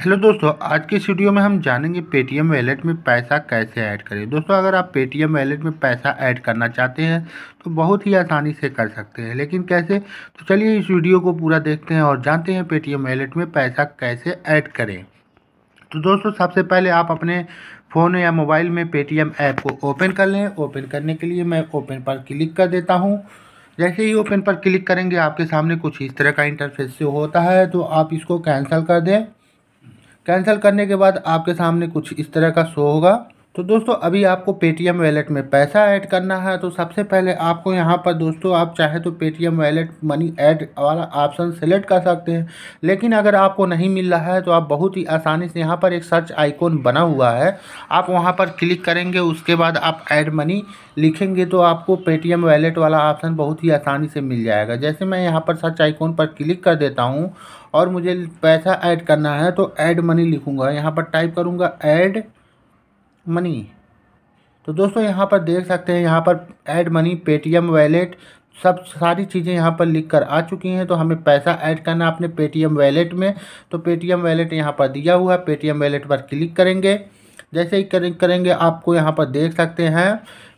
hello दोस्तों आज के इस वीडियो में हम जानेंगे पेटीएम वैलेट में पैसा कैसे ऐड करें दोस्तों अगर आप पेटीएम वैलेट में पैसा ऐड करना चाहते हैं तो बहुत ही आसानी से कर सकते हैं लेकिन कैसे तो चलिए इस वीडियो को पूरा देखते हैं और जानते हैं पेटीएम वैलेट में पैसा कैसे ऐड करें तो दोस्तों सबसे पहले आप अपने फ़ोन या मोबाइल में पेटीएम ऐप को ओपन कर लें ओपन करने के लिए मैं ओपन पर क्लिक कर देता हूँ जैसे ही ओपन पर क्लिक करेंगे आपके सामने कुछ इस तरह का इंटरफेस होता है तो आप इसको कैंसिल कर दें कैंसिल करने के बाद आपके सामने कुछ इस तरह का शो होगा तो दोस्तों अभी आपको पेटीएम वैलेट में पैसा ऐड करना है तो सबसे पहले आपको यहाँ पर दोस्तों आप चाहे तो पेटीएम वैलेट मनी ऐड वाला ऑप्शन सेलेक्ट कर सकते हैं लेकिन अगर आपको नहीं मिल रहा है तो आप बहुत ही आसानी से यहाँ पर एक सर्च आइकॉन बना हुआ है आप वहाँ पर क्लिक करेंगे उसके बाद आप ऐड मनी लिखेंगे तो आपको पेटीएम वैलेट वाला ऑप्शन बहुत ही आसानी से मिल जाएगा जैसे मैं यहाँ पर सर्च आइकॉन पर क्लिक कर देता हूँ और मुझे पैसा ऐड करना है तो ऐड मनी लिखूँगा यहाँ पर टाइप करूँगा ऐड मनी तो दोस्तों यहाँ पर देख सकते हैं यहाँ पर ऐड मनी पेटीएम वैलेट सब सारी चीज़ें यहाँ पर लिख कर आ चुकी हैं तो हमें पैसा ऐड करना अपने पेटीएम वैलेट में तो पेटीएम वैलेट यहाँ पर दिया हुआ है पेटीएम वैलेट पर क्लिक करेंगे जैसे ही करेंगे आपको यहाँ पर देख सकते हैं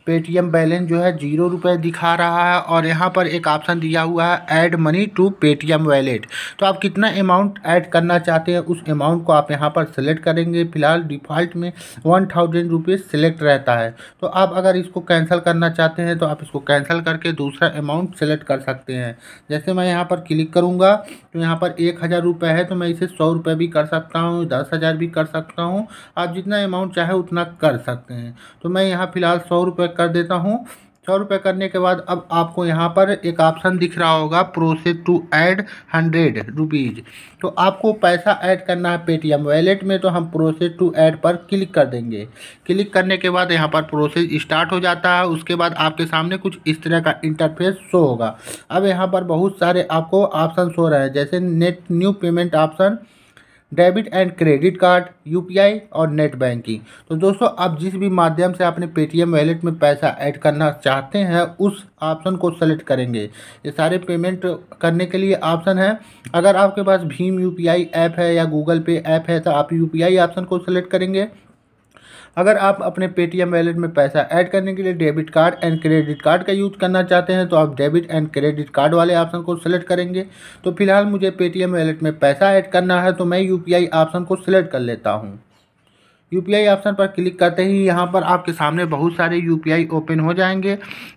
पेटीएम बैलेंस जो है जीरो रुपये दिखा रहा है और यहाँ पर एक ऑप्शन दिया हुआ है add money to Paytm wallet तो आप कितना अमाउंट ऐड करना चाहते हैं उस अमाउंट को आप यहाँ पर सेलेक्ट करेंगे फिलहाल डिफ़ॉल्ट में वन थाउजेंड रुपीज़ सेलेक्ट रहता है तो आप अगर इसको कैंसिल करना चाहते हैं तो आप इसको कैंसिल करके दूसरा अमाउंट सेलेक्ट कर सकते हैं जैसे मैं यहाँ पर क्लिक करूँगा तो यहाँ पर एक हज़ार रुपये है तो मैं इसे सौ रुपये भी कर सकता हूँ दस हज़ार भी कर सकता हूँ आप जितना अमाउंट चाहे उतना कर सकते हैं तो मैं यहाँ फ़िलहाल सौ रुपये कर देता हूँ सौ रुपये करने के बाद अब आपको यहाँ पर एक ऑप्शन दिख रहा होगा process to add hundred rupees तो आपको पैसा ऐड करना है पेटीएम वैलेट में तो हम प्रोसेस टू ऐड पर क्लिक कर देंगे क्लिक करने के बाद यहाँ पर प्रोसेस स्टार्ट हो जाता है उसके बाद आपके सामने कुछ इस तरह का इंटरफेस शो होगा अब यहाँ पर बहुत सारे आपको ऑप्शन शो रहे हैं जैसे net new payment option debit and credit card UPI और नेट बैंकिंग तो दोस्तों आप जिस भी माध्यम से अपने पेटीएम वैलेट में पैसा ऐड करना चाहते हैं उस ऑप्शन को सेलेक्ट करेंगे ये सारे पेमेंट करने के लिए ऑप्शन है अगर आपके पास भीम यूपीआई ऐप है या गूगल पे ऐप है तो आप यूपीआई ऑप्शन को सेलेक्ट करेंगे अगर आप अपने पेटीएम वैलेट में पैसा ऐड करने के लिए debit card and credit card का यूज़ करना चाहते हैं तो आप डेबिट एंड क्रेडिट कार्ड वाले ऑप्शन को सिलेक्ट करेंगे तो फिलहाल मुझे पेटीएम वैलेट में पैसा ऐड करना है तो मैं यू ऑप्शन को सिलेक्ट कर लेता हूँ यूपीआई ऑप्शन पर क्लिक करते ही यहाँ पर आपके सामने बहुत सारे यूपीआई ओपन हो जाएंगे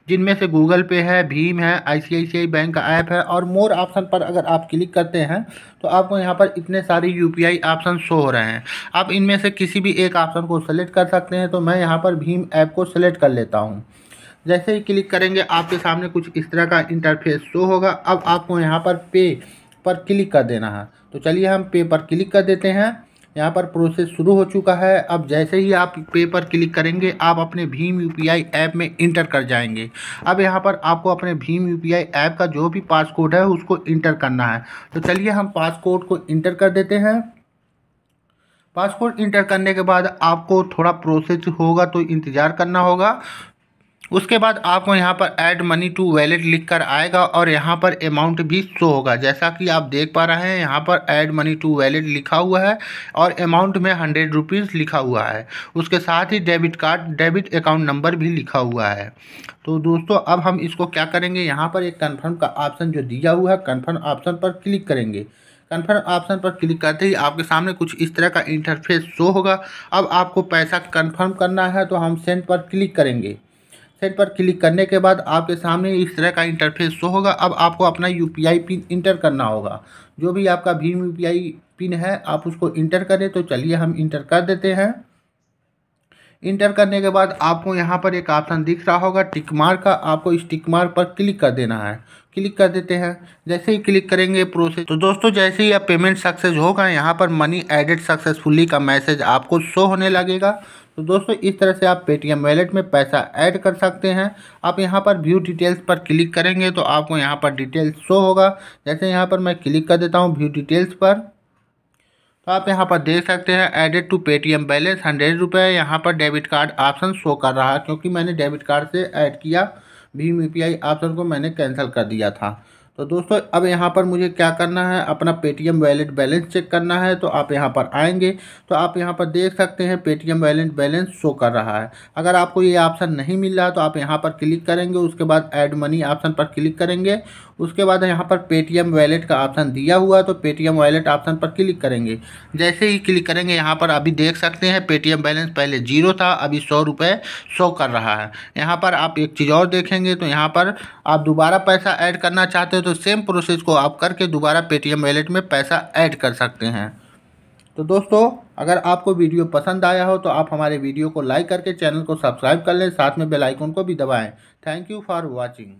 जिनमें से गूगल पे है भीम है आईसीआईसीआई बैंक का ऐप है और मोर ऑप्शन पर अगर आप क्लिक करते हैं तो आपको यहाँ पर इतने सारे यूपीआई ऑप्शन शो हो रहे हैं आप इनमें से किसी भी एक ऑप्शन को सेलेक्ट कर सकते हैं तो मैं यहाँ पर भीम ऐप को सेलेक्ट कर लेता हूँ जैसे ही क्लिक करेंगे आपके सामने कुछ इस तरह का इंटरफेस शो होगा अब आपको यहाँ पर पे पर क्लिक कर देना है तो चलिए हम पे पर क्लिक कर देते हैं यहाँ पर प्रोसेस शुरू हो चुका है अब जैसे ही आप पे पर क्लिक करेंगे आप अपने भीम यू ऐप में इंटर कर जाएंगे अब यहाँ पर आपको अपने भीम यू ऐप का जो भी पासकोड है उसको इंटर करना है तो चलिए हम पासकोड को इंटर कर देते हैं पासपोर्ट इंटर करने के बाद आपको थोड़ा प्रोसेस होगा तो इंतज़ार करना होगा उसके बाद आपको यहाँ पर ऐड मनी टू वैलेट लिख कर आएगा और यहाँ पर अमाउंट भी शो होगा जैसा कि आप देख पा रहे हैं यहाँ पर ऐड मनी टू वैलेट लिखा हुआ है और अमाउंट में हंड्रेड रुपीज़ लिखा हुआ है उसके साथ ही debit card debit account number भी लिखा हुआ है तो दोस्तों अब हम इसको क्या करेंगे यहाँ पर एक कन्फर्म का ऑप्शन जो दिया हुआ है कन्फर्म ऑप्शन पर क्लिक करेंगे कन्फर्म ऑप्शन पर क्लिक करते ही आपके सामने कुछ इस तरह का इंटरफेस शो होगा अब आपको पैसा कन्फर्म करना है तो हम सेंड पर क्लिक करेंगे सेट पर क्लिक करने के बाद आपके सामने इस तरह का इंटरफेस शो होगा अब आपको अपना यू पिन इंटर करना होगा जो भी आपका भीम यू पिन है आप उसको इंटर करें तो चलिए हम इंटर कर देते हैं इंटर करने के बाद आपको यहाँ पर एक ऑप्शन दिख रहा होगा टिक मार्क का आपको इस टिक मार्क पर क्लिक कर देना है क्लिक कर देते हैं जैसे ही क्लिक करेंगे प्रोसेस तो दोस्तों जैसे ही आप पेमेंट सक्सेस होगा यहाँ पर मनी एडेड सक्सेसफुली का मैसेज आपको शो होने लगेगा तो दोस्तों इस तरह से आप पेटीएम वैलेट में पैसा ऐड कर सकते हैं आप यहाँ पर व्यू डिटेल्स पर क्लिक करेंगे तो आपको यहाँ पर डिटेल्स शो होगा जैसे यहाँ पर मैं क्लिक कर देता हूँ व्यू डिटेल्स पर तो आप यहाँ पर देख सकते हैं added to Paytm balance hundred रुपये यहाँ पर डेबिट कार्ड ऑप्शन शो कर रहा है क्योंकि मैंने डेबिट कार्ड से ऐड किया भीम यू ऑप्शन को मैंने कैंसिल कर दिया था तो दोस्तों अब यहाँ पर मुझे क्या करना है अपना पेटीएम वैलेट बैलेंस चेक करना है तो आप यहाँ पर आएंगे तो आप यहाँ पर देख सकते हैं पेटीएम वैलेट बैलेंस शो कर रहा है अगर आपको ये ऑप्शन नहीं मिल रहा तो आप यहाँ पर क्लिक करेंगे उसके बाद ऐड मनी ऑप्शन पर क्लिक करेंगे उसके बाद यहाँ पर पेटीएम वैलेट का ऑप्शन दिया हुआ तो पेटीएम वैलेट ऑप्शन पर क्लिक करेंगे जैसे ही क्लिक करेंगे यहाँ पर अभी देख सकते हैं पेटीएम बैलेंस पहले जीरो था अभी सौ रुपये शो कर रहा है यहाँ पर आप एक चीज़ और देखेंगे तो यहाँ पर आप दोबारा पैसा ऐड करना चाहते हो तो तो सेम प्रोसेस को आप करके दोबारा पेटीएम वैलेट में पैसा ऐड कर सकते हैं तो दोस्तों अगर आपको वीडियो पसंद आया हो तो आप हमारे वीडियो को लाइक करके चैनल को सब्सक्राइब कर लें साथ में बेलाइकन को भी दबाएं थैंक यू फॉर वॉचिंग